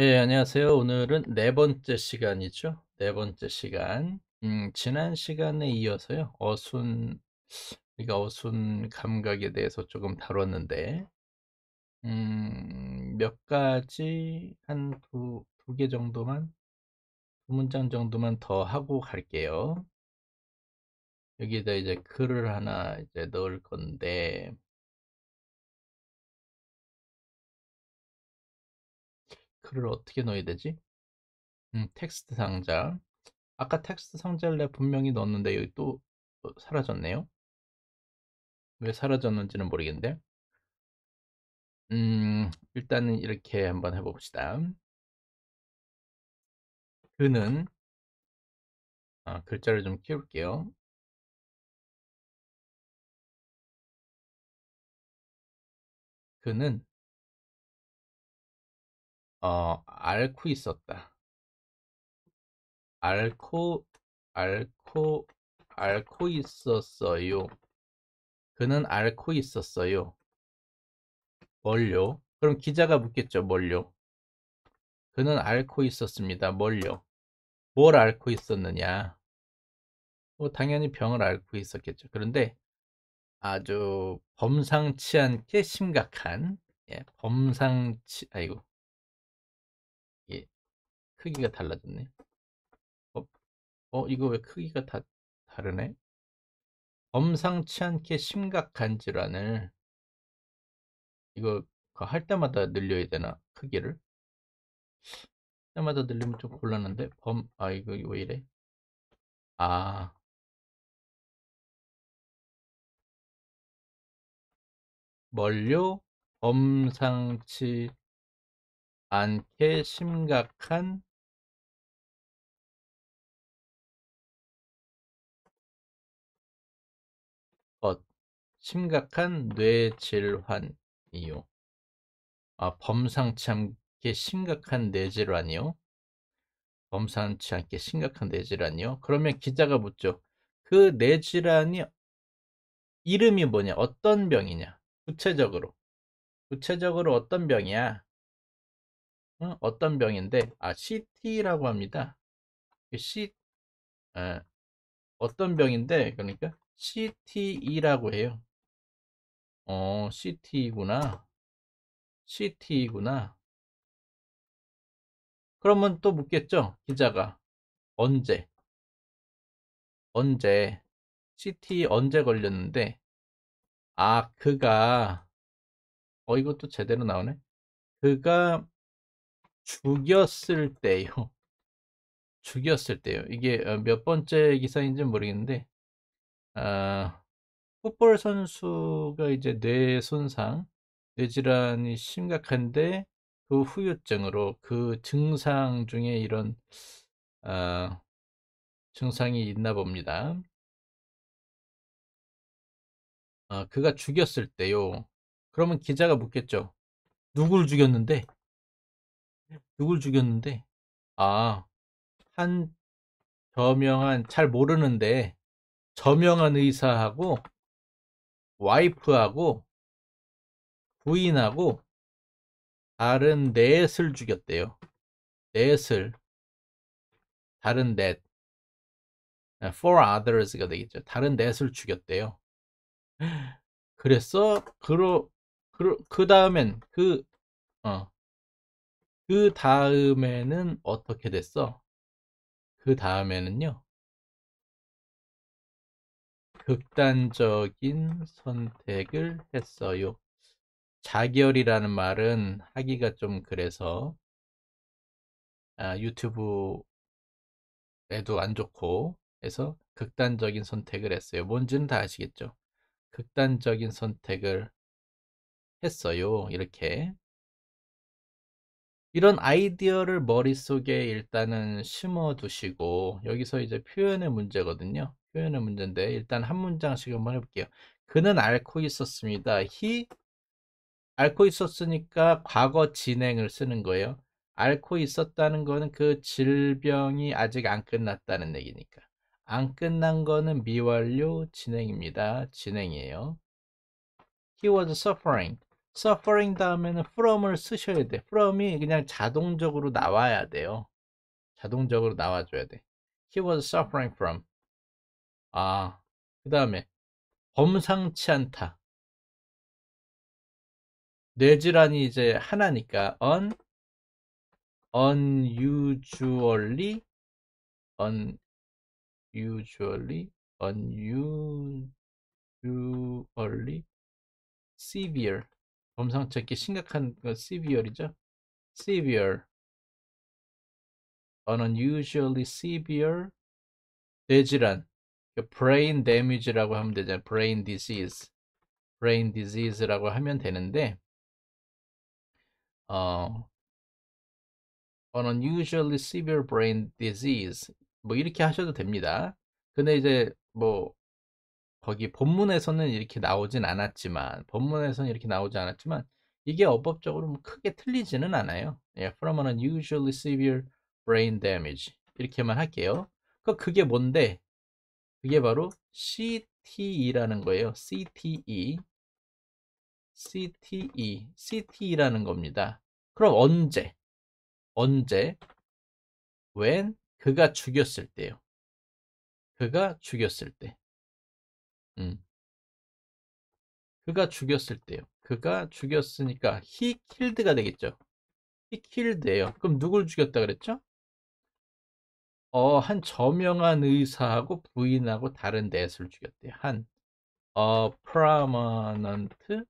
예, 안녕하세요. 오늘은 네 번째 시간이죠. 네 번째 시간. 음, 지난 시간에 이어서요. 어순, 우리가 어순 감각에 대해서 조금 다뤘는데, 음, 몇 가지, 한 두, 두 개 정도만, 두 문장 정도만 더 하고 갈게요. 여기에다 이제 글을 하나 이제 넣을 건데, 마스크를 어떻게 넣어야 되지? 음, 텍스트 상자. 아까 텍스트 상자를 내가 분명히 넣었는데 여기 또 어, 사라졌네요. 왜 사라졌는지는 모르겠는데. 음, 일단은 이렇게 한번 해봅시다. 그는 아, 글자를 좀 키울게요. 그는 어, 앓고 있었다. 앓고, 앓고, 앓고 있었어요. 그는 앓고 있었어요. 뭘요? 그럼 기자가 묻겠죠. 뭘요? 그는 앓고 있었습니다. 뭘요? 뭘 앓고 있었느냐? 뭐 당연히 병을 앓고 있었겠죠. 그런데 아주 범상치 않게 심각한 예, 범상치 아이고 크기가 달라졌네. 어, 어 이거 왜 크기가 다 다르네? 엄상치 않게 심각한 질환을 이거 할 때마다 늘려야 되나 크기를 때마다 늘리면 좀 곤란한데 범 아 이거 왜 이래 아 멀려 엄상치 않게 심각한 심각한 뇌질환이요. 아, 범상치 않게 심각한 뇌질환이요. 범상치 않게 심각한 뇌질환이요. 그러면 기자가 묻죠. 그 뇌질환이 이름이 뭐냐? 어떤 병이냐? 구체적으로. 구체적으로 어떤 병이야? 어? 어떤 병인데? 아, CT라고 합니다. C, 그 아, 어떤 병인데? 그러니까 CTE라고 해요. 어, CT구나. CT구나. 그러면 또 묻겠죠? 기자가. 언제? 언제? CT 언제 걸렸는데? 아, 그가. 어, 이것도 제대로 나오네. 그가 죽였을 때요. 죽였을 때요. 이게 몇 번째 기사인지 모르겠는데, 아, 풋볼 선수가 이제 뇌 손상, 뇌질환이 심각한데 그 후유증으로 그 증상 중에 이런 아, 증상이 있나 봅니다. 아, 그가 죽였을 때요. 그러면 기자가 묻겠죠. 누굴 죽였는데? 누굴 죽였는데? 아, 한 저명한 잘 모르는데 저명한 의사하고 와이프하고 부인하고 다른 넷을 죽였대요. 넷을 다른 넷 아, four others가 되겠죠. 다른 넷을 죽였대요. 그래서 그러, 그그 다음엔 그 어. 그 다음에는 어떻게 됐어? 그 다음에는요. 극단적인 선택을 했어요. 자결이라는 말은 하기가 좀 그래서 아, 유튜브에도 안 좋고 해서 극단적인 선택을 했어요. 뭔지는 다 아시겠죠? 극단적인 선택을 했어요. 이렇게 이런 아이디어를 머릿속에 일단은 심어 두시고 여기서 이제 표현의 문제거든요. 표현의 문제인데 일단 한 문장씩 한번 해볼게요. 그는 앓고 있었습니다. he 앓고 있었으니까 과거 진행을 쓰는 거예요. 앓고 있었다는 거는 그 질병이 아직 안 끝났다는 얘기니까. 안 끝난 거는 미완료 진행입니다. 진행이에요. He was suffering. suffering 다음에는 from을 쓰셔야 돼. from이 그냥 자동적으로 나와야 돼요. 자동적으로 나와줘야 돼. He was suffering from. 아, 그 다음에 범상치 않다. 뇌질환이 이제 하나니까 un, unusually, unusually, unusually severe. 범상치 않게 심각한 거 severe이죠. severe. an unusually severe 뇌질환 brain damage라고 하면 되잖아요. brain disease. brain disease라고 하면 되는데 어, an unusually severe brain disease 뭐 이렇게 하셔도 됩니다. 근데 이제 뭐 거기 본문에서는 이렇게 나오진 않았지만 본문에서는 이렇게 나오지 않았지만 이게 어법적으로 크게 틀리지는 않아요. 예, from an unusually severe brain damage 이렇게만 할게요. 그 그게 뭔데? 그게 바로 CTE라는 거예요. CTE. CTE. CTE라는 겁니다. 그럼 언제? 언제? when 그가 죽였을 때요. 그가 죽였을 때. 음. 그가 죽였을 때요. 그가 죽였으니까 he killed가 되겠죠. he killed예요. 그럼 누굴 죽였다 그랬죠? 어, 한 저명한 의사하고 부인하고 다른 넷을 죽였대요. 한, 어, 프라마넌트?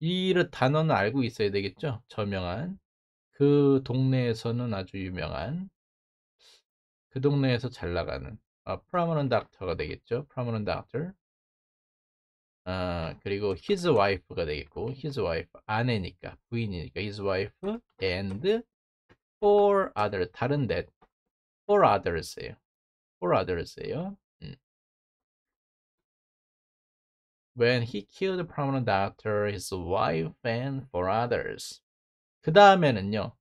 이 단어는 알고 있어야 되겠죠? 저명한. 그 동네에서는 아주 유명한. 그 동네에서 잘 나가는. 어, 프라마넌 닥터가 되겠죠? 프라마넌 닥터. 아, 그리고 his wife가 되겠고, his wife, 아내니까, 부인이니까, his wife and four other, 다른 넷. for others예요. for others예요. 음. When he killed a prominent doctor, his wife, and for others. 그 다음에는요.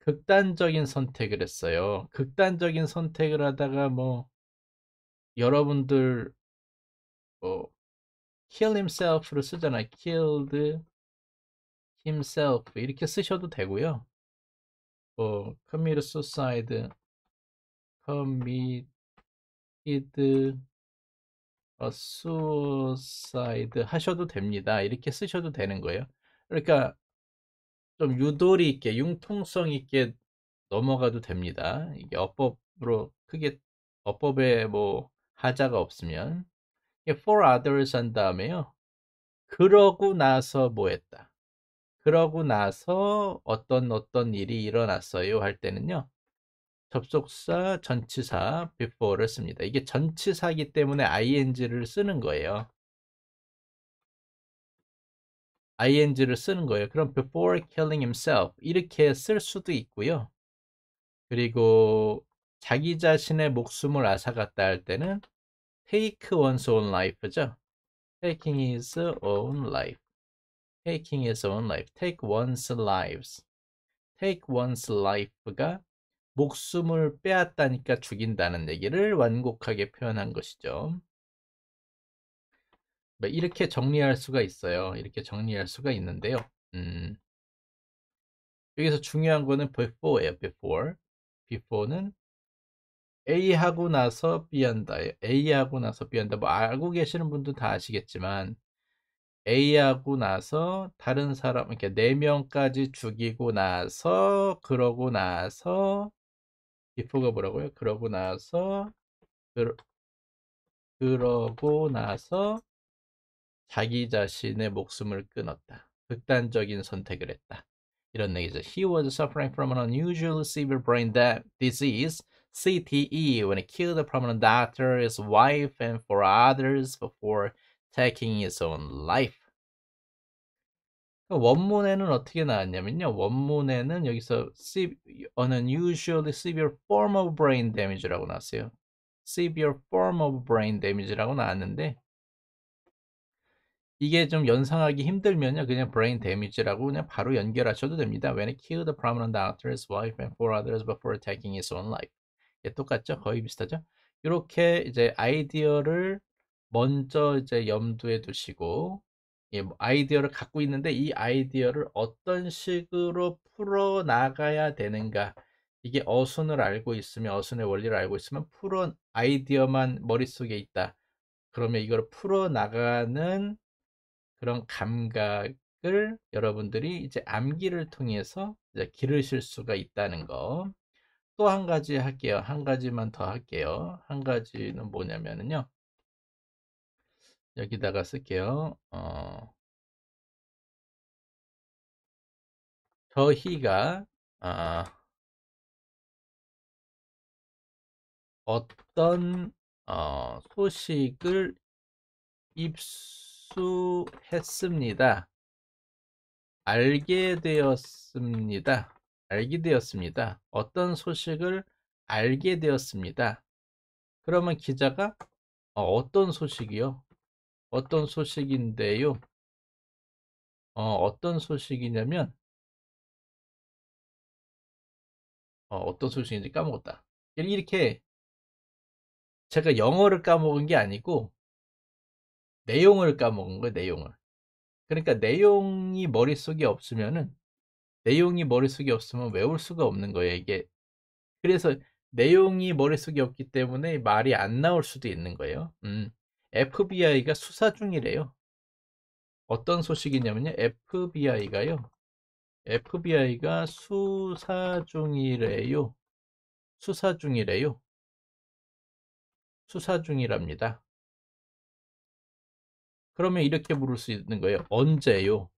극단적인 선택을 했어요. 극단적인 선택을 하다가 뭐 여러분들 뭐 kill himself로 쓰잖아요. killed himself 이렇게 쓰셔도 되고요. 뭐 commit suicide c o m m i t t e a suicide 하셔도 됩니다. 이렇게 쓰셔도 되는 거예요. 그러니까 좀 유도리 있게 융통성 있게 넘어가도 됩니다. 이게 어법으로 크게 어법에 뭐 하자가 없으면 for others 한 다음에요. 그러고 나서 뭐 했다. 그러고 나서 어떤 어떤 일이 일어났어요 할 때는요. 접속사 전치사 before를 씁니다. 이게 전치사이기 때문에 ing를 쓰는 거예요. ing를 쓰는 거예요. 그럼 before killing himself 이렇게 쓸 수도 있고요. 그리고 자기 자신의 목숨을 앗아갔다 할 때는 take one's own life죠. taking his own life. taking his own life. take one's lives. take one's life가 목숨을 빼앗다니까 죽인다는 얘기를 완곡하게 표현한 것이죠. 뭐 이렇게 정리할 수가 있어요. 이렇게 정리할 수가 있는데요. 음, 여기서 중요한 거는 before예요. before. before는 A 하고 나서 B 한다. 요 A 하고 나서 B 한다. 뭐 알고 계시는 분도 다 아시겠지만 A 하고 나서 다른 사람 이렇게 그러니까 네 명까지 죽이고 나서 그러고 나서 비포가 뭐라고요? 그러고 나서 그러, 그러고 나서 자기 자신의 목숨을 끊었다. 극단적인 선택을 했다. 이런 얘기죠. He was suffering from an unusual severe brain disease, CTE, when he killed a prominent doctor, his wife, and four others before taking his own life. 원문에는 어떻게 나왔냐면요. 원문에는 여기서 an unusually severe form of brain damage라고 나왔어요. severe form of brain damage라고 나왔는데 이게 좀 연상하기 힘들면요. 그냥 brain damage라고 그냥 바로 연결하셔도 됩니다. When it killed the prominent actor's wife and four others before taking his own life. 예, 똑같죠? 거의 비슷하죠? 이렇게 이제 아이디어를 먼저 이제 염두에 두시고 예, 뭐 아이디어를 갖고 있는데 이 아이디어를 어떤 식으로 풀어 나가야 되는가 이게 어순을 알고 있으면 어순의 원리를 알고 있으면 풀어 아이디어만 머릿속에 있다 그러면 이걸 풀어 나가는 그런 감각을 여러분들이 이제 암기를 통해서 이제 기르실 수가 있다는 거 또 한 가지 할게요 한 가지만 더 할게요 한 가지는 뭐냐면은요 여기다가 쓸게요. 어, 저희가 어, 어떤 어, 소식을 입수했습니다. 알게 되었습니다. 알게 되었습니다. 어떤 소식을 알게 되었습니다. 그러면 기자가 어, 어떤 소식이요? 어떤 소식인데요. 어, 어떤 소식이냐면 어, 어떤 소식인지 까먹었다. 이렇게 제가 영어를 까먹은 게 아니고 내용을 까먹은 거예요. 내용을. 그러니까 내용이 머릿속에 없으면은 내용이 머릿속에 없으면 외울 수가 없는 거예요. 이게 그래서 내용이 머릿속에 없기 때문에 말이 안 나올 수도 있는 거예요. 음. FBI가 수사 중이래요. 어떤 소식이냐면요. FBI가요. FBI가 수사 중이래요. 수사 중이래요. 수사 중이랍니다. 그러면 이렇게 물을 수 있는 거예요. 언제요?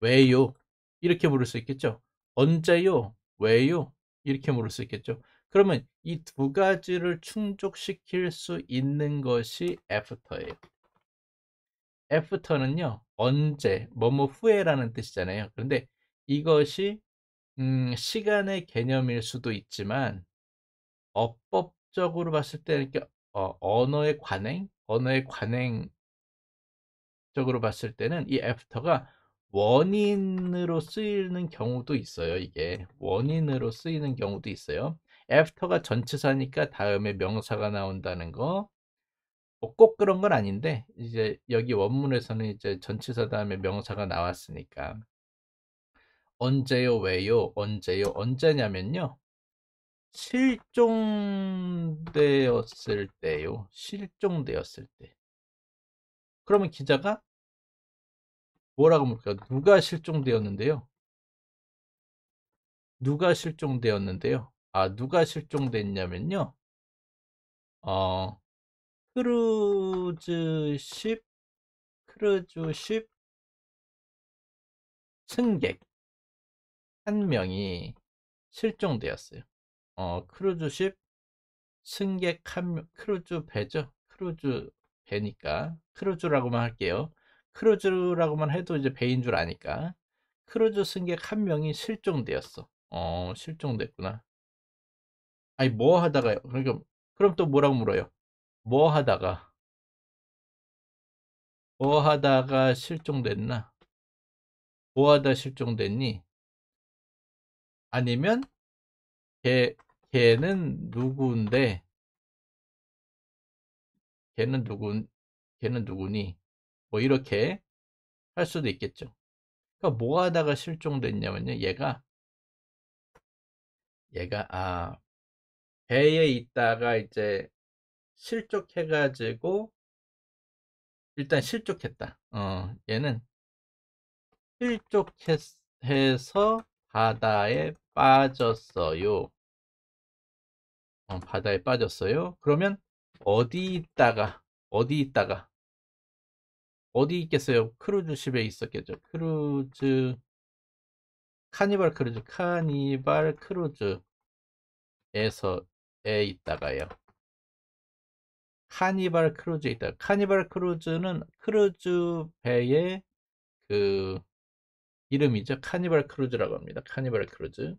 왜요? 이렇게 물을 수 있겠죠. 언제요? 왜요? 이렇게 물을 수 있겠죠. 그러면 이 두 가지를 충족시킬 수 있는 것이 after예요. after는요. 언제, 뭐뭐 후에라는 뜻이잖아요. 그런데 이것이 음, 시간의 개념일 수도 있지만 어법적으로 봤을 때 이렇게 어, 언어의 관행, 언어의 관행적으로 봤을 때는 이 after가 원인으로 쓰이는 경우도 있어요. 이게 원인으로 쓰이는 경우도 있어요. after가 전체사니까 다음에 명사가 나온다는 거. 뭐꼭 그런 건 아닌데 이제 여기 원문에서는 이제 전체사 다음에 명사가 나왔으니까 언제요 왜요 언제요 언제냐면요 실종되었을 때요 실종되었을 때 그러면 기자가 뭐라고 물을까 누가 실종되었는데요 누가 실종되었는데요 아, 누가 실종됐냐면요. 어, 크루즈 10, 크루즈10 승객 한 명이 실종되었어요. 어, 크루즈10 승객 한 명, 크루즈 배죠. 크루즈 배니까 크루즈라고만 할게요. 크루즈라고만 해도 이제 배인 줄 아니까 크루즈 승객 한 명이 실종되었어. 어, 실종됐구나. 아니 뭐 하다가요? 그러니까 그럼 또 뭐라고 물어요? 뭐 하다가 뭐 하다가 실종됐나? 뭐 하다 실종됐니? 아니면 걔 걔는 누구인데 걔는 누군 걔는 누구니? 뭐 이렇게 할 수도 있겠죠. 그러니까 뭐 하다가 실종됐냐면요. 얘가 얘가 아 배에 있다가 이제 실족해가지고 일단 실족했다. 어, 얘는 실족해서 바다에 빠졌어요. 어, 바다에 빠졌어요. 그러면 어디 있다가 어디 있다가 어디 있겠어요? 크루즈십에 있었겠죠. 크루즈 카니발 크루즈 카니발 크루즈에서 에 있다가요. 카니발 크루즈에 있다. 카니발 크루즈는 크루즈 배의 그 이름이죠. 카니발 크루즈라고 합니다. 카니발 크루즈.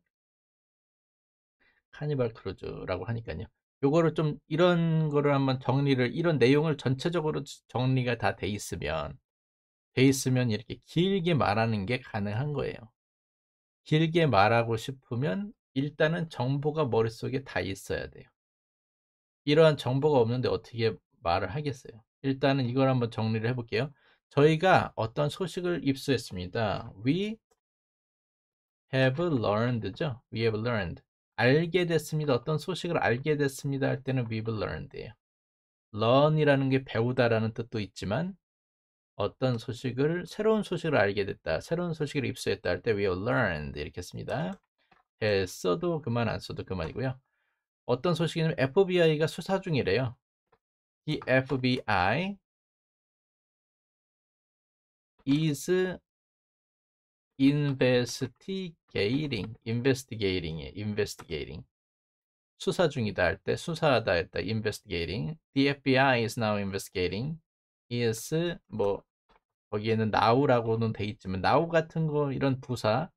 카니발 크루즈라고 하니까요. 요거를 좀 이런 거를 한번 정리를 이런 내용을 전체적으로 정리가 다 돼 있으면 돼 있으면 이렇게 길게 말하는 게 가능한 거예요. 길게 말하고 싶으면 일단은 정보가 머릿속에 다 있어야 돼요. 이러한 정보가 없는데 어떻게 말을 하겠어요? 일단은 이걸 한번 정리를 해볼게요. 저희가 어떤 소식을 입수했습니다. We have learned죠. We have learned. 알게 됐습니다. 어떤 소식을 알게 됐습니다 할 때는 we've learned예요. learn이라는 게 배우다라는 뜻도 있지만 어떤 소식을 새로운 소식을 알게 됐다. 새로운 소식을 입수했다 할 때 we have learned 이렇게 씁니다. 예, 써도 그만 안 써도 그만이고요. 어떤 소식이냐면 FBI가 수사 중이래요. 이 FBI is investigating, i n v e s t i g a t i n g investigating. 수사 중이다 할 때 수사하다 할 때 investigating. The FBI is now investigating. is 뭐 거기에는 now라고는 돼 있지만 now 같은 거 이런 부사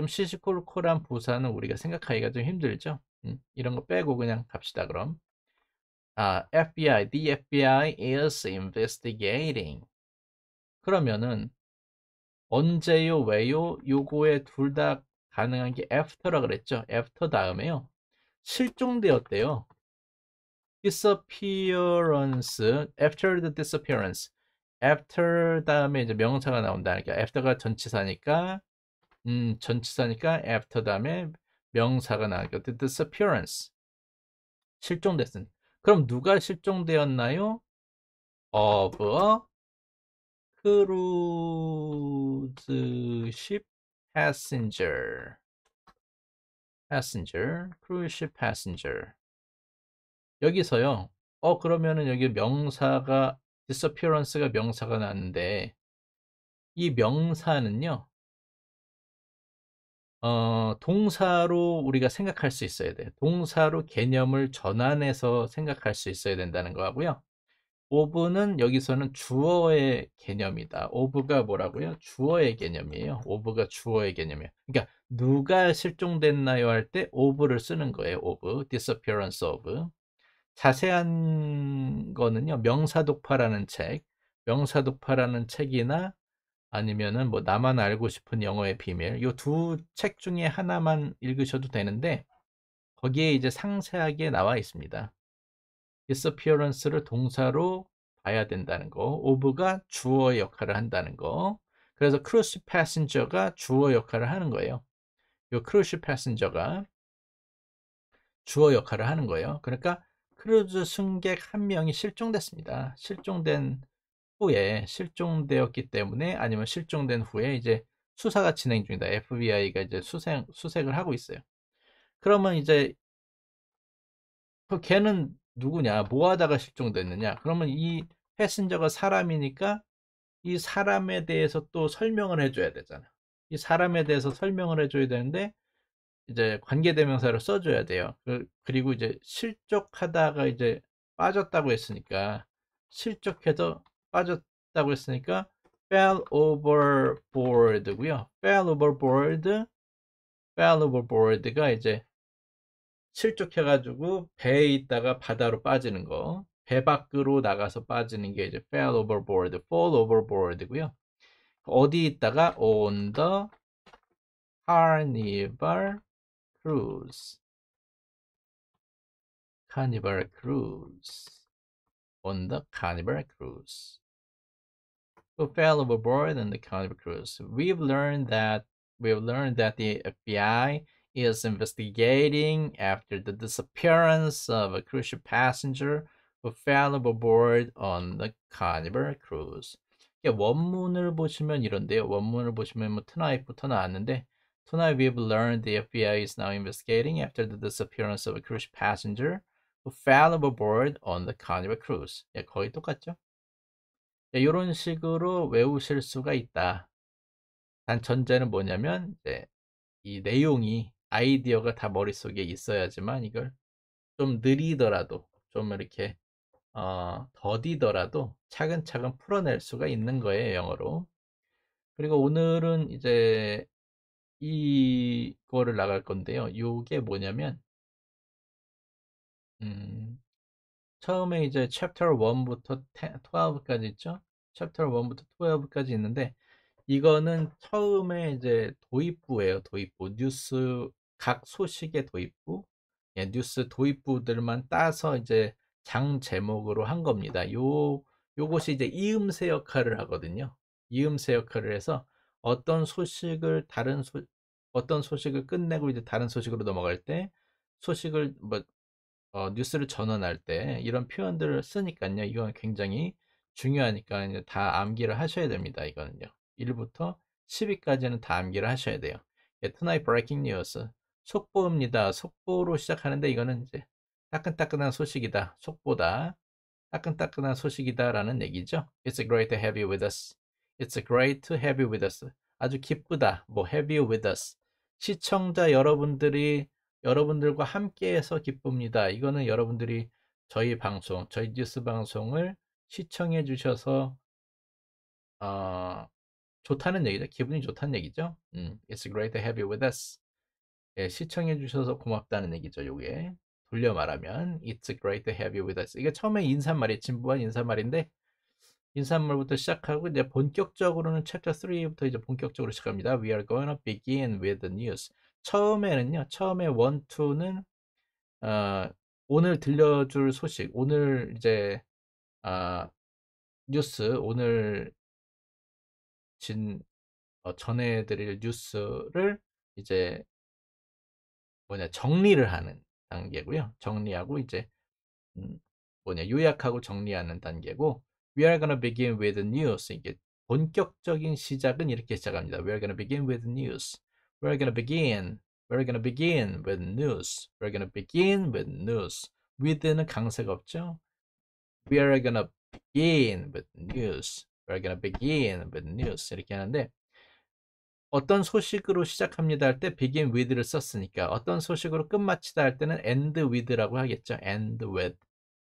좀 시시콜콜한 부사는 우리가 생각하기가 좀 힘들죠. 음, 이런 거 빼고 그냥 갑시다 그럼. 아, FBI, the FBI is investigating. 그러면은 언제요, 왜요, 요거에 둘 다 가능한 게 after라 그랬죠. after 다음에요. 실종되었대요. disappearance, after the disappearance. after 다음에 이제 명사가 나온다. 그러니까 after가 전치사니까 음, 전치사니까 after 다음에 명사가 나왔고 disappearance 실종됐음. 그럼 누가 실종되었나요? of a cruise ship passenger passenger cruise ship passenger 여기서요. 어 그러면은 여기 명사가 disappearance가 명사가 나왔는데 이 명사는요. 어, 동사로 우리가 생각할 수 있어야 돼. 동사로 개념을 전환해서 생각할 수 있어야 된다는 거 하고요. 오브는 여기서는 주어의 개념이다. 오브가 뭐라고요? 주어의 개념이에요. 오브가 주어의 개념이에요. 그러니까 누가 실종됐나요 할 때 오브를 쓰는 거예요. 오브, disappearance of. 자세한 거는요. 명사독파라는 책, 명사독파라는 책이나 아니면은 뭐 나만 알고 싶은 영어의 비밀 이 두 책 중에 하나만 읽으셔도 되는데 거기에 이제 상세하게 나와 있습니다. disappearance를 동사로 봐야 된다는 거, of가 주어 역할을 한다는 거. 그래서 cruise passenger가 주어 역할을 하는 거예요. 요 cruise passenger가 주어 역할을 하는 거예요. 그러니까 크루즈 승객 한 명이 실종됐습니다. 실종된 후에 실종되었기 때문에 아니면 실종된 후에 이제 수사가 진행 중이다. FBI가 이제 수색, 수색을 하고 있어요. 그러면 이제 그 걔는 누구냐? 뭐 하다가 실종됐느냐? 그러면 이 패신저가 사람이니까 이 사람에 대해서 또 설명을 해줘야 되잖아. 이 사람에 대해서 설명을 해줘야 되는데 이제 관계대명사를 써줘야 돼요. 그, 리고 이제 실족하다가 이제 빠졌다고 했으니까 실족해서 빠졌다고 했으니까 fell overboard고요. fell overboard, fell overboard가 이제 실족해가지고 배에 있다가 바다로 빠지는 거, 배 밖으로 나가서 빠지는 게 이제 fell overboard, fall overboard고요. 어디 있다가 on the carnival cruise, carnival cruise, on the carnival cruise. who fell overboard on the Carnival cruise. We've learned that we've learned that the FBI is investigating after the disappearance of a cruise ship passenger who fell overboard on the Carnival cruise. 원문을 보시면 이런데요. 원문을 보시면 뭐 tonight부터 나왔는데 Tonight we've learned the FBI is now investigating after the disappearance of a cruise passenger who fell overboard on the Carnival cruise. 예, 거의 똑같죠? 이런 네, 식으로 외우실 수가 있다. 단 전제는 뭐냐면 이제 이 내용이 아이디어가 다 머릿속에 있어야지만 이걸 좀 느리더라도 좀 이렇게 어, 더디더라도 차근차근 풀어낼 수가 있는 거예요 영어로 그리고 오늘은 이제 이거를 나갈 건데요 이게 뭐냐면 음, 처음에 이제 챕터 1부터 10, 12까지 있죠. 챕터 1부터 12까지 있는데 이거는 처음에 이제 도입부예요. 도입부. 뉴스 각 소식의 도입부. 예, 뉴스 도입부들만 따서 이제 장 제목으로 한 겁니다. 요 요것이 이제 이음새 역할을 하거든요. 이음새 역할을 해서 어떤 소식을 다른 소 어떤 소식을 끝내고 이제 다른 소식으로 넘어갈 때 소식을 뭐 어, 뉴스를 전환할 때 이런 표현들을 쓰니까요. 이건 굉장히 중요하니까 이제 다 암기를 하셔야 됩니다. 이거는요. 1부터 10위까지는 다 암기를 하셔야 돼요. 예, tonight breaking news. 속보입니다. 속보로 시작하는데 이거는 이제 따끈따끈한 소식이다. 속보다. 따끈따끈한 소식이다라는 얘기죠. It's great to have you with us. It's great to have you with us. 아주 기쁘다. 뭐 have you with us. 시청자 여러분들이 여러분들과 함께해서 기쁩니다. 이거는 여러분들이 저희 방송, 저희 뉴스 방송을 시청해 주셔서 어, 좋다는 얘기죠. 기분이 좋다는 얘기죠. 음, It's great to have you with us. 예, 시청해 주셔서 고맙다는 얘기죠. 요게 돌려 말하면 It's great to have you with us. 이게 처음에 인사말이 진부한 인사말인데 인사말부터 시작하고 이제 본격적으로는 챕터 3부터 이제 본격적으로 시작합니다. We are going to begin with the news. 처음에는요. 처음에 원투는 어, 오늘 들려줄 소식, 오늘 이제 어, 뉴스, 오늘 진 어, 전해드릴 뉴스를 이제 뭐냐 정리를 하는 단계고요. 정리하고 이제 음, 뭐냐 요약하고 정리하는 단계고 We are gonna begin with the news 이게 본격적인 시작은 이렇게 시작합니다. We are gonna begin with the news. We're gonna begin. We're gonna begin with news. We're gonna begin with news. with는 강세가 없죠. We are gonna begin with news. We're gonna begin with news. 이렇게 하는데 어떤 소식으로 시작합니다 할 때 begin with를 썼으니까 어떤 소식으로 끝마치다 할 때는 end with라고 하겠죠. end with,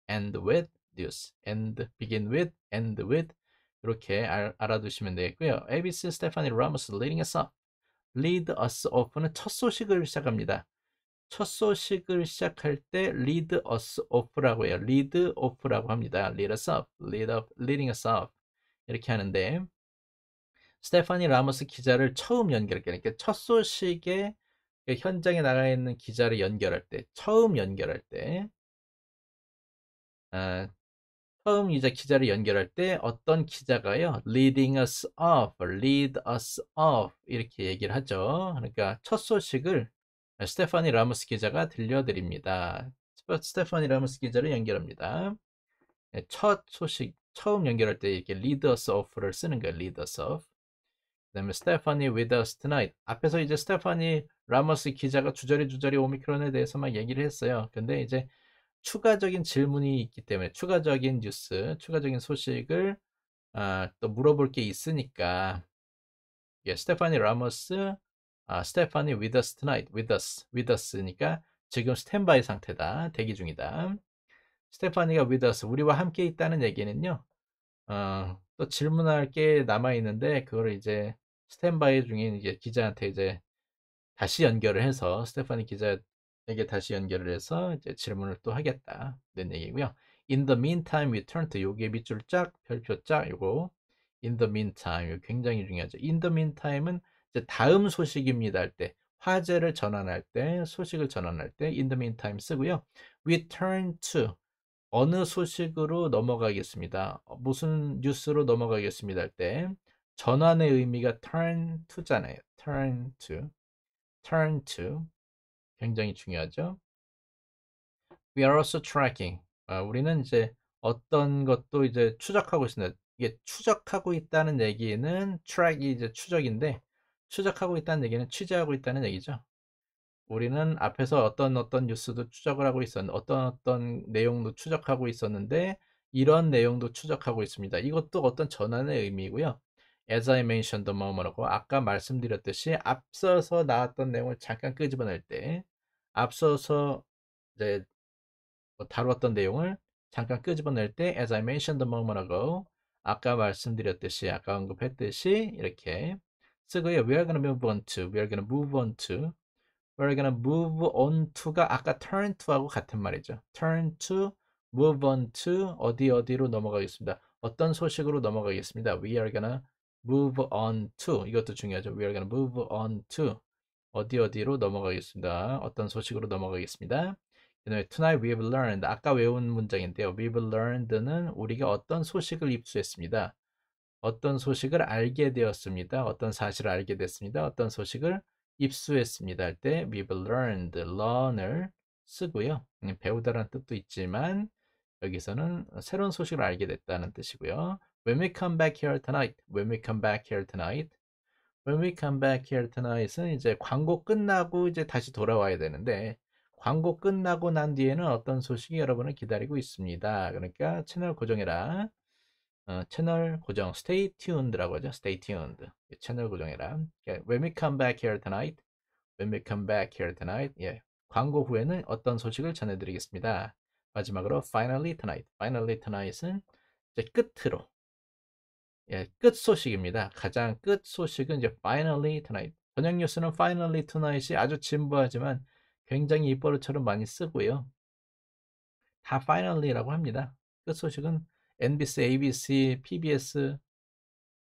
end with news, end, begin with, end with 이렇게 알, 아두시면 되겠고요. ABC 스테파니 라모스 leading us up. lead us off는 첫 소식을 시작합니다. 첫 소식을 시작할 때 lead us off라고 해요. lead off라고 합니다. lead us up, lead up, leading us up 이렇게 하는데 스테파니 라모스 기자를 처음 연결할 때, 그러니까 첫 소식에 그 현장에 나가 있는 기자를 연결할 때, 처음 연결할 때 아, 처음 이제 기자를 연결할 때 어떤 기자가요? leading us off, lead us off 이렇게 얘기를 하죠. 그러니까 첫 소식을 스테파니 라무스 기자가 들려드립니다. 스테파니 라무스 기자를 연결합니다. 네, 첫 소식, 처음 연결할 때 이렇게 lead us off를 쓰는 거예요. lead us off. 그 다음에 스테파니 with us tonight. 앞에서 이제 스테파니 라모스 기자가 주저리 주저리 오미크론에 대해서 막 얘기를 했어요. 근데 이제 추가적인 질문이 있기 때문에 추가적인 뉴스, 추가적인 소식을 아, 또 물어볼 게 있으니까 예, 스테파니 라머스 아, 스테파니 위더스 h us tonight, with us, 니까 지금 스탠바이 상태다, 대기 중이다. 스테파니가 위더스, 우리와 함께 있다는 얘기는요. 어, 또 질문할 게 남아 있는데 그걸 이제 스탠바이 중인 이제 기자한테 이제 다시 연결을 해서 스테파니 기자 에게 다시 연결을 해서 이제 질문을 또 하겠다는 얘기고요. In the meantime, we turn to 요게 밑줄 짝, 별표 짝, 요거 in the meantime 굉장히 중요하죠. in the meantime은 이제 다음 소식입니다 할 때, 화제를 전환할 때, 소식을 전환할 때 in the meantime 쓰고요. we turn to 어느 소식으로 넘어가겠습니다. 무슨 뉴스로 넘어가겠습니다 할때 전환의 의미가 turn to잖아요. turn to turn to 굉장히 중요하죠. We are also tracking. 아, 우리는 이제 어떤 것도 이제 추적하고 있습니다. 이게 추적하고 있다는 얘기는 track이 이제 추적인데 추적하고 있다는 얘기는 취재하고 있다는 얘기죠. 우리는 앞에서 어떤 어떤 뉴스도 추적을 하고 있었는데 어떤 어떤 내용도 추적하고 있었는데 이런 내용도 추적하고 있습니다. 이것도 어떤 전환의 의미고요. as I mentioned도 뭐뭐라고 아까 말씀드렸듯이 앞서서 나왔던 내용을 잠깐 끄집어낼 때 앞서서 이제 뭐 다루었던 내용을 잠깐 끄집어낼 때 as I mentioned 뭐뭐라고 아까 말씀드렸듯이 아까 언급했듯이 이렇게 쓰고요. We are gonna move on to, we are gonna move on to, we are gonna move on to가 아까 turn to하고 같은 말이죠. turn to, move on to 어디 어디로 넘어가겠습니다. 어떤 소식으로 넘어가겠습니다. We are gonna move on to 이것도 중요하죠. We are gonna move on to 어디 어디로 넘어가겠습니다. 어떤 소식으로 넘어가겠습니다. 그다음에 tonight we've learned 아까 외운 문장인데요. We've learned는 우리가 어떤 소식을 입수했습니다. 어떤 소식을 알게 되었습니다. 어떤 사실을 알게 됐습니다. 어떤 소식을 입수했습니다 할 때 we've learned, learn을 쓰고요. 음, 배우다라는 뜻도 있지만 여기서는 새로운 소식을 알게 됐다는 뜻이고요. When we come back here tonight. When we come back here tonight. When we come back here tonight은 이제 광고 끝나고 이제 다시 돌아와야 되는데 광고 끝나고 난 뒤에는 어떤 소식이 여러분을 기다리고 있습니다. 그러니까 채널 고정해라. 어, 채널 고정 stay tuned라고 하죠. stay tuned. 채널 고정해라. when we come back here tonight. When we come back here tonight. 예. 광고 후에는 어떤 소식을 전해드리겠습니다. 마지막으로 finally tonight. finally tonight은 이제 끝으로 예, 끝 소식입니다. 가장 끝 소식은 이제 finally tonight. 저녁 뉴스는 finally tonight이 아주 진부하지만 굉장히 입버릇처럼 많이 쓰고요. 다 finally라고 합니다. 끝 소식은 NBC, ABC, PBS,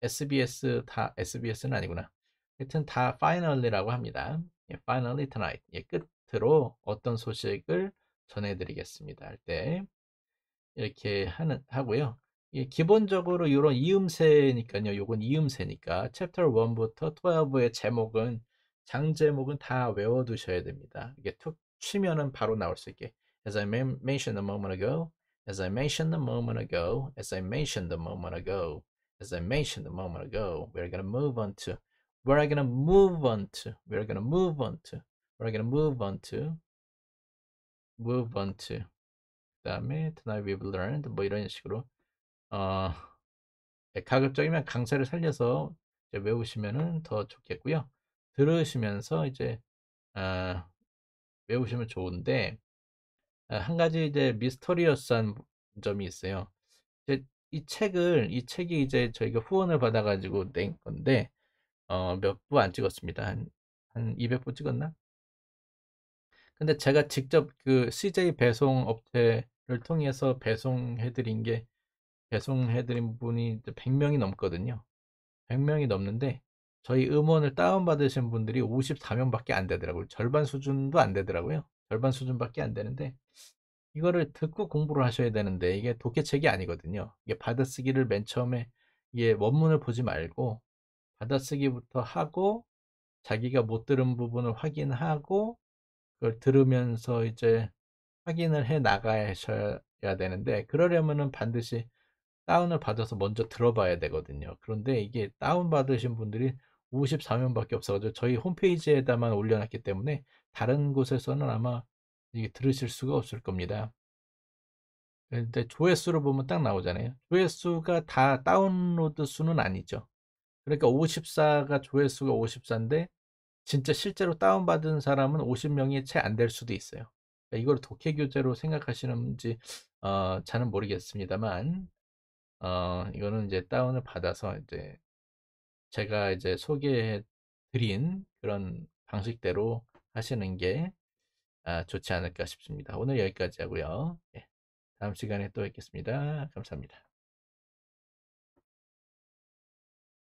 SBS 다 SBS는 아니구나. 하여튼 다 finally라고 합니다. 예, finally tonight. 예, 끝으로 어떤 소식을 전해드리겠습니다. 할 때 이렇게 하는 하고요. 예, 기본적으로 이런 이음새니까요. 요건 이음새니까 챕터 1부터 12의 제목은 장 제목은 다 외워두셔야 됩니다. 이게 툭 치면은 바로 나올 수 있게. As I mentioned a moment ago, as I mentioned a moment ago, as I mentioned a moment ago, as I mentioned a moment ago, we're gonna move on to, we're gonna move on to, we're gonna move on to, we're gonna move on to, move on to. 그 다음에 tonight we've learned 뭐 이런 식으로 어, 네, 가급적이면 강세를 살려서 외우시면더 좋겠고요. 들으시면서 이제 어, 외우시면 좋은데 어, 한 가지 이제 미스터리어스한 점이 있어요. 이제 이 책을 이 책이 이제 저희가 후원을 받아가지고 낸 건데 어, 몇 부 안 찍었습니다. 한, 한 200부 찍었나? 근데 제가 직접 그 CJ 배송 업체를 통해서 배송해드린 게 배송해드린 분이 100명이 넘거든요. 100명이 넘는데 저희 음원을 다운받으신 분들이 54명밖에 안 되더라고요. 절반 수준도 안 되더라고요. 절반 수준밖에 안 되는데 이거를 듣고 공부를 하셔야 되는데 이게 독해책이 아니거든요. 이게 받아쓰기를 맨 처음에 이게 원문을 보지 말고 받아쓰기부터 하고 자기가 못 들은 부분을 확인하고 그걸 들으면서 이제 확인을 해 나가셔야 되는데 그러려면은 반드시 다운을 받아서 먼저 들어봐야 되거든요. 그런데 이게 다운받으신 분들이 54명밖에 없어가지고 저희 홈페이지에다만 올려놨기 때문에 다른 곳에서는 아마 이게 들으실 수가 없을 겁니다. 근데 조회수를 보면 딱 나오잖아요. 조회수가 다 다운로드 수는 아니죠. 그러니까 54가 조회수가 54인데 진짜 실제로 다운받은 사람은 50명이 채 안 될 수도 있어요. 그러니까 이걸 독해 교재로 생각하시는지 어, 잘은 모르겠습니다만 어, 이거는 이제 다운을 받아서 이제 제가 이제 소개해 드린 그런 방식대로 하시는 게 아, 좋지 않을까 싶습니다. 오늘 여기까지 하고요. 예, 다음 시간에 또 뵙겠습니다. 감사합니다.